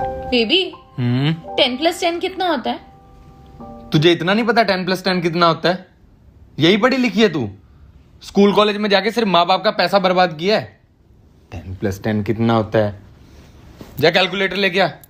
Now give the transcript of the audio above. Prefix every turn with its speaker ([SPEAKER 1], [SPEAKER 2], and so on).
[SPEAKER 1] baby
[SPEAKER 2] ten
[SPEAKER 1] plus ten कितना होता है
[SPEAKER 2] तुझे इतना नहीं पता टेन प्लस टेन कितना होता है यही पढ़ी लिखी है तू स्कूल कॉलेज में जाके सिर्फ माँ बाप का पैसा बर्बाद किया है
[SPEAKER 3] टेन प्लस टेन कितना होता है
[SPEAKER 2] जा कैलकुलेटर लेके आ